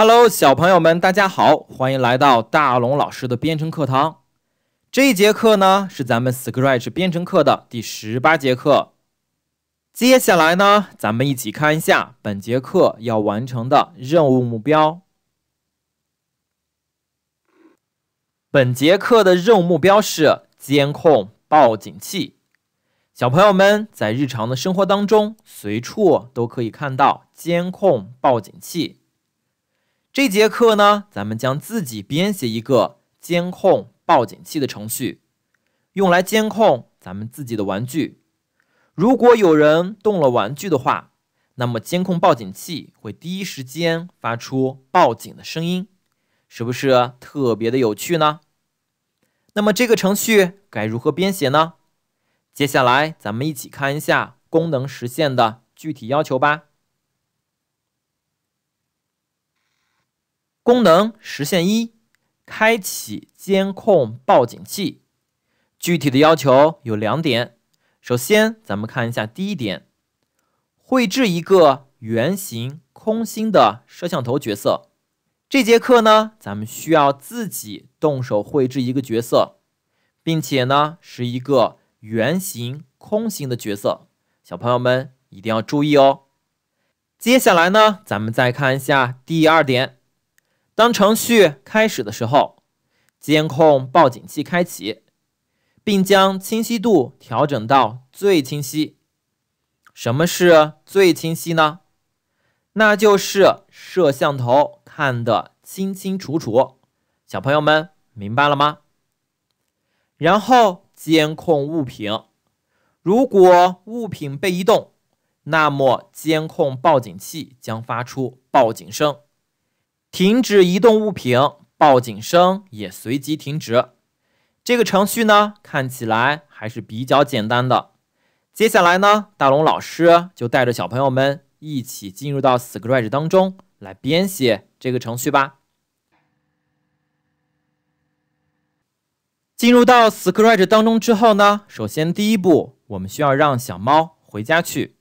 Hello，小朋友们，大家好，欢迎来到大龙老师的编程课堂。这一节课呢是咱们 Scratch 编程课的第十八节课。接下来呢，咱们一起看一下本节课要完成的任务目标。本节课的任务目标是监控报警器。小朋友们在日常的生活当中，随处都可以看到监控报警器。这节课呢，咱们将自己编写一个监控报警器的程序，用来监控咱们自己的玩具。如果有人动了玩具的话，那么监控报警器会第一时间发出报警的声音，是不是特别的有趣呢？那么这个程序该如何编写呢？接下来咱们一起看一下功能实现的具体要求吧。功能实现一：开启监控报警器。具体的要求有两点。首先，咱们看一下第一点，绘制一个圆形空心的摄像头角色。这节课呢，咱们需要自己动手绘制一个角色，并且呢，是一个圆形空心的角色。小朋友们一定要注意哦。接下来呢，咱们再看一下第二点。当程序开始的时候，监控报警器开启，并将清晰度调整到最清晰。什么是最清晰呢？那就是摄像头看得清清楚楚。小朋友们明白了吗？然后监控物品，如果物品被移动，那么监控报警器将发出报警声。停止移动物品，报警声也随即停止。这个程序呢，看起来还是比较简单的。接下来呢，大龙老师就带着小朋友们一起进入到 Scratch 当中来编写这个程序吧。进入到 Scratch 当中之后呢，首先第一步，我们需要让小猫回家去。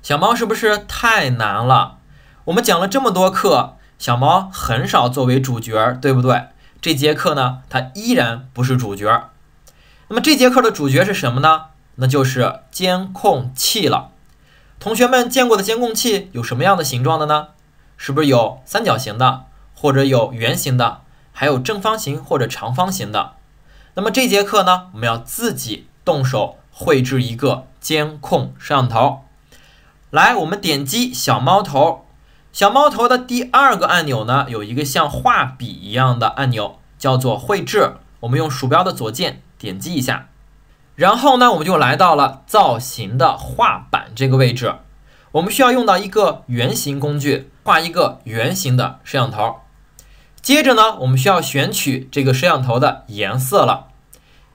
小猫是不是太难了？我们讲了这么多课。小猫很少作为主角，对不对？这节课呢，它依然不是主角。那么这节课的主角是什么呢？那就是监控器了。同学们见过的监控器有什么样的形状的呢？是不是有三角形的，或者有圆形的，还有正方形或者长方形的？那么这节课呢，我们要自己动手绘制一个监控摄像头。来，我们点击小猫头。小猫头的第二个按钮呢，有一个像画笔一样的按钮，叫做绘制。我们用鼠标的左键点击一下，然后呢，我们就来到了造型的画板这个位置。我们需要用到一个圆形工具，画一个圆形的摄像头。接着呢，我们需要选取这个摄像头的颜色了。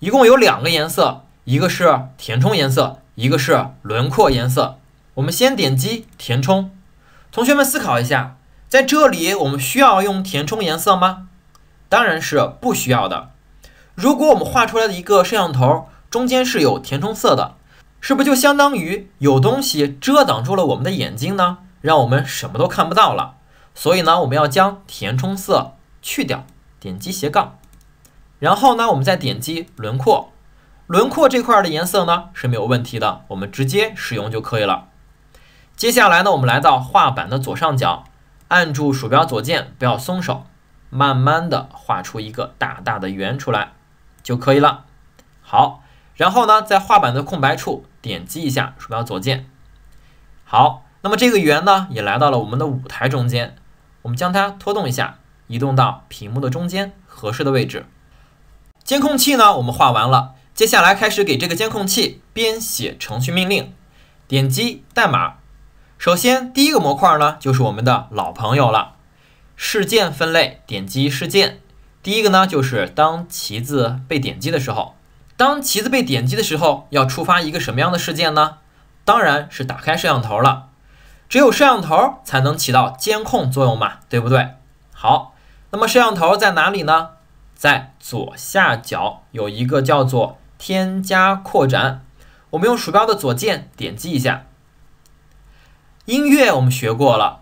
一共有两个颜色，一个是填充颜色，一个是轮廓颜色。我们先点击填充。同学们思考一下，在这里我们需要用填充颜色吗？当然是不需要的。如果我们画出来的一个摄像头中间是有填充色的，是不是就相当于有东西遮挡住了我们的眼睛呢？让我们什么都看不到了。所以呢，我们要将填充色去掉，点击斜杠，然后呢，我们再点击轮廓。轮廓这块的颜色呢是没有问题的，我们直接使用就可以了。接下来呢，我们来到画板的左上角，按住鼠标左键，不要松手，慢慢的画出一个大大的圆出来就可以了。好，然后呢，在画板的空白处点击一下鼠标左键。好，那么这个圆呢，也来到了我们的舞台中间。我们将它拖动一下，移动到屏幕的中间合适的位置。监控器呢，我们画完了，接下来开始给这个监控器编写程序命令。点击代码。首先，第一个模块呢，就是我们的老朋友了。事件分类，点击事件。第一个呢，就是当棋子被点击的时候。当棋子被点击的时候，要触发一个什么样的事件呢？当然是打开摄像头了。只有摄像头才能起到监控作用嘛，对不对？好，那么摄像头在哪里呢？在左下角有一个叫做“添加扩展”，我们用鼠标的左键点击一下。音乐我们学过了，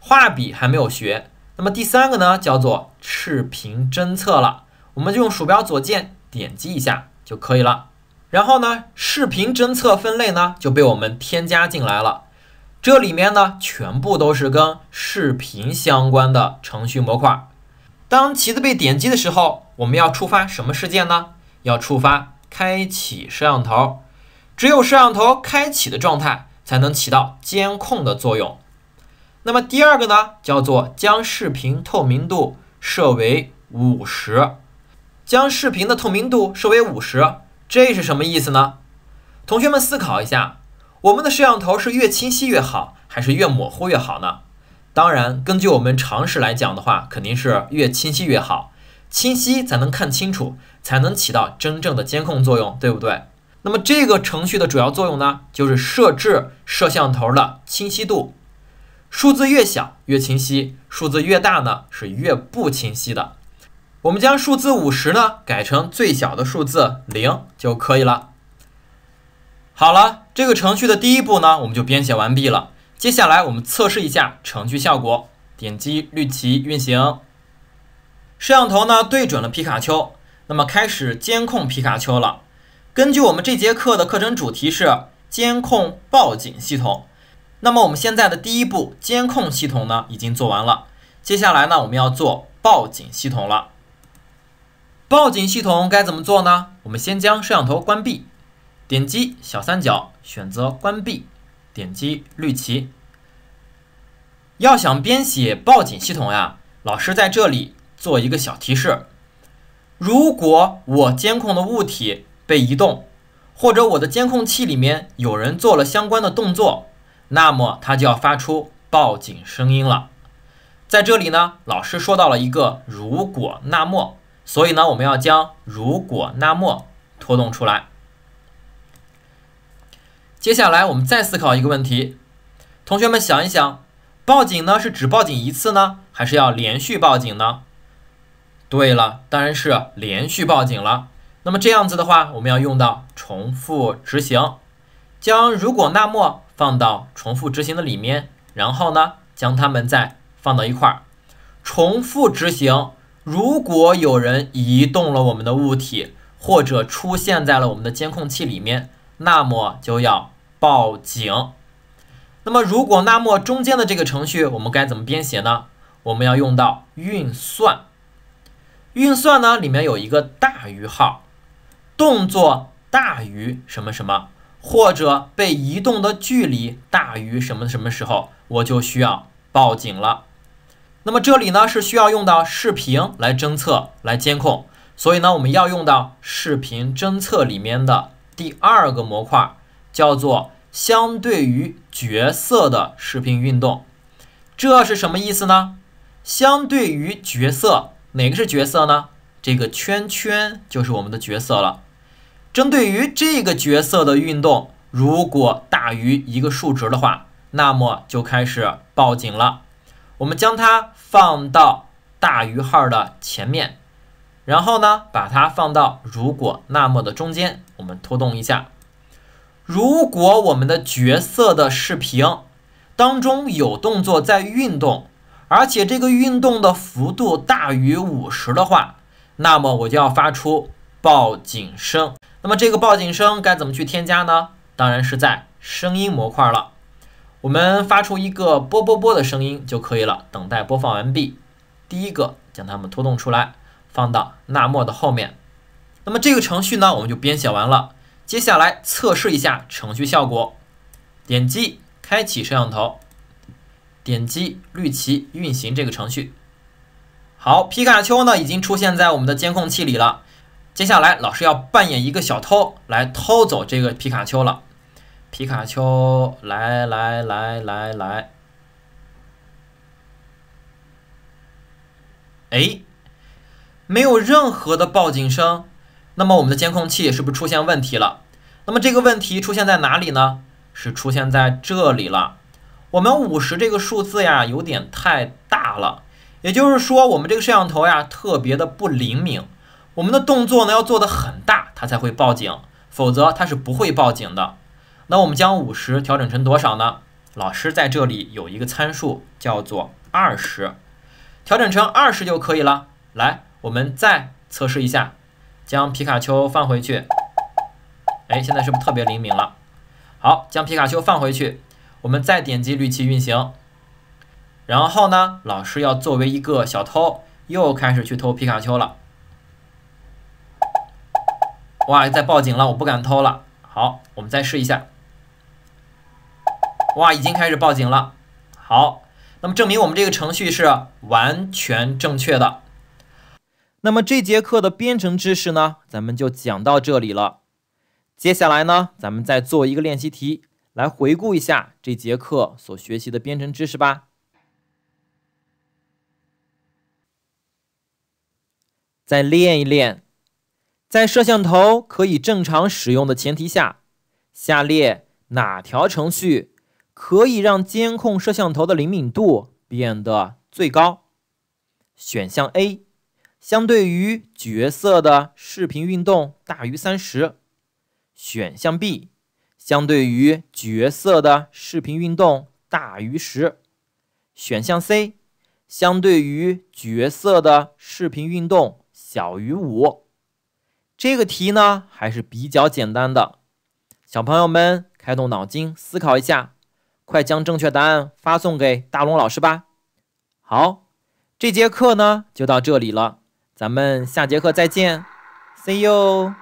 画笔还没有学。那么第三个呢，叫做视频侦测了。我们就用鼠标左键点击一下就可以了。然后呢，视频侦测分类呢就被我们添加进来了。这里面呢，全部都是跟视频相关的程序模块。当旗子被点击的时候，我们要触发什么事件呢？要触发开启摄像头，只有摄像头开启的状态。才能起到监控的作用。那么第二个呢，叫做将视频透明度设为五十，将视频的透明度设为五十，这是什么意思呢？同学们思考一下，我们的摄像头是越清晰越好，还是越模糊越好呢？当然，根据我们常识来讲的话，肯定是越清晰越好，清晰才能看清楚，才能起到真正的监控作用，对不对？那么这个程序的主要作用呢，就是设置摄像头的清晰度，数字越小越清晰，数字越大呢是越不清晰的。我们将数字五十呢改成最小的数字零就可以了。好了，这个程序的第一步呢我们就编写完毕了。接下来我们测试一下程序效果，点击绿旗运行，摄像头呢对准了皮卡丘，那么开始监控皮卡丘了。根据我们这节课的课程主题是监控报警系统，那么我们现在的第一步监控系统呢已经做完了，接下来呢我们要做报警系统了。报警系统该怎么做呢？我们先将摄像头关闭，点击小三角选择关闭，点击绿旗。要想编写报警系统呀，老师在这里做一个小提示：如果我监控的物体，被移动，或者我的监控器里面有人做了相关的动作，那么它就要发出报警声音了。在这里呢，老师说到了一个“如果那么”，所以呢，我们要将“如果那么”拖动出来。接下来我们再思考一个问题，同学们想一想，报警呢是只报警一次呢，还是要连续报警呢？对了，当然是连续报警了。那么这样子的话，我们要用到重复执行，将如果那么放到重复执行的里面，然后呢，将它们再放到一块儿。重复执行，如果有人移动了我们的物体，或者出现在了我们的监控器里面，那么就要报警。那么如果那么中间的这个程序，我们该怎么编写呢？我们要用到运算，运算呢里面有一个大于号。动作大于什么什么，或者被移动的距离大于什么什么时候，我就需要报警了。那么这里呢是需要用到视频来侦测、来监控，所以呢我们要用到视频侦测里面的第二个模块，叫做相对于角色的视频运动。这是什么意思呢？相对于角色，哪个是角色呢？这个圈圈就是我们的角色了。针对于这个角色的运动，如果大于一个数值的话，那么就开始报警了。我们将它放到大于号的前面，然后呢，把它放到“如果那么”的中间。我们拖动一下。如果我们的角色的视频当中有动作在运动，而且这个运动的幅度大于五十的话，那么我就要发出报警声。那么这个报警声该怎么去添加呢？当然是在声音模块了。我们发出一个“啵啵啵”的声音就可以了。等待播放完毕，第一个将它们拖动出来，放到纳莫的后面。那么这个程序呢，我们就编写完了。接下来测试一下程序效果。点击开启摄像头，点击绿旗运行这个程序。好，皮卡丘呢已经出现在我们的监控器里了。接下来，老师要扮演一个小偷，来偷走这个皮卡丘了。皮卡丘，来来来来来！哎，没有任何的报警声，那么我们的监控器是不是出现问题了？那么这个问题出现在哪里呢？是出现在这里了。我们五十这个数字呀，有点太大了，也就是说，我们这个摄像头呀，特别的不灵敏。我们的动作呢要做的很大，它才会报警，否则它是不会报警的。那我们将五十调整成多少呢？老师在这里有一个参数叫做二十，调整成二十就可以了。来，我们再测试一下，将皮卡丘放回去。哎，现在是不是特别灵敏了？好，将皮卡丘放回去，我们再点击滤器运行。然后呢，老师要作为一个小偷，又开始去偷皮卡丘了。哇！在报警了，我不敢偷了。好，我们再试一下。哇！已经开始报警了。好，那么证明我们这个程序是完全正确的。那么这节课的编程知识呢，咱们就讲到这里了。接下来呢，咱们再做一个练习题，来回顾一下这节课所学习的编程知识吧。再练一练。在摄像头可以正常使用的前提下，下列哪条程序可以让监控摄像头的灵敏度变得最高？选项 A：相对于角色的视频运动大于三十；选项 B：相对于角色的视频运动大于十；选项 C：相对于角色的视频运动小于五。这个题呢还是比较简单的，小朋友们开动脑筋思考一下，快将正确答案发送给大龙老师吧。好，这节课呢就到这里了，咱们下节课再见，see you。